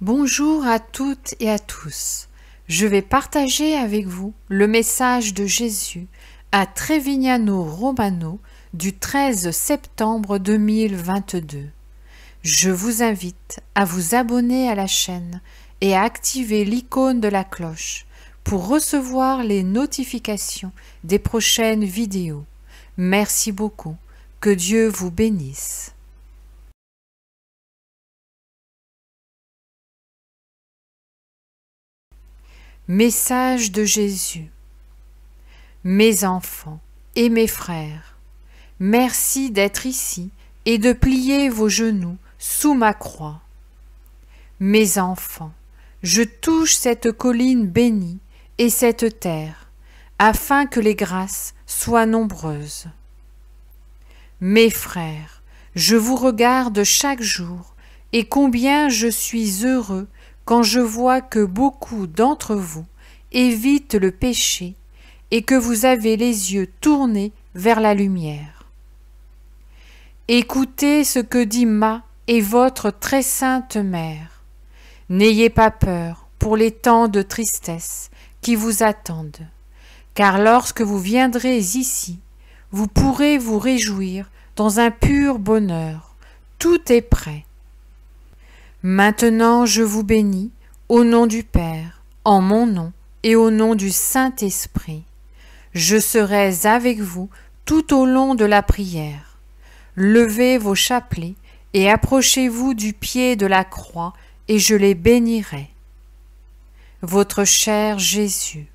Bonjour à toutes et à tous. Je vais partager avec vous le message de Jésus à Trevignano Romano du 13 septembre 2022. Je vous invite à vous abonner à la chaîne et à activer l'icône de la cloche pour recevoir les notifications des prochaines vidéos. Merci beaucoup. Que Dieu vous bénisse. Message de Jésus Mes enfants et mes frères, merci d'être ici et de plier vos genoux sous ma croix. Mes enfants, je touche cette colline bénie et cette terre, afin que les grâces soient nombreuses. Mes frères, je vous regarde chaque jour, et combien je suis heureux quand je vois que beaucoup d'entre vous évitent le péché et que vous avez les yeux tournés vers la lumière. Écoutez ce que dit Ma et votre très sainte mère. N'ayez pas peur pour les temps de tristesse qui vous attendent, car lorsque vous viendrez ici, vous pourrez vous réjouir dans un pur bonheur. Tout est prêt. Maintenant je vous bénis, au nom du Père, en mon nom et au nom du Saint-Esprit. Je serai avec vous tout au long de la prière. Levez vos chapelets et approchez-vous du pied de la croix, et je les bénirai. Votre cher Jésus.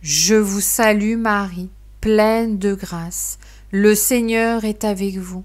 Je vous salue Marie, pleine de grâce, le Seigneur est avec vous.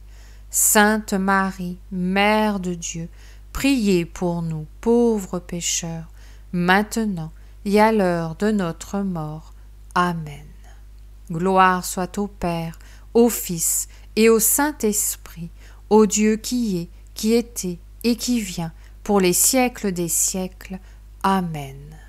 Sainte Marie, Mère de Dieu, priez pour nous pauvres pécheurs, maintenant et à l'heure de notre mort. Amen. Gloire soit au Père, au Fils et au Saint-Esprit, au Dieu qui est, qui était et qui vient, pour les siècles des siècles. Amen.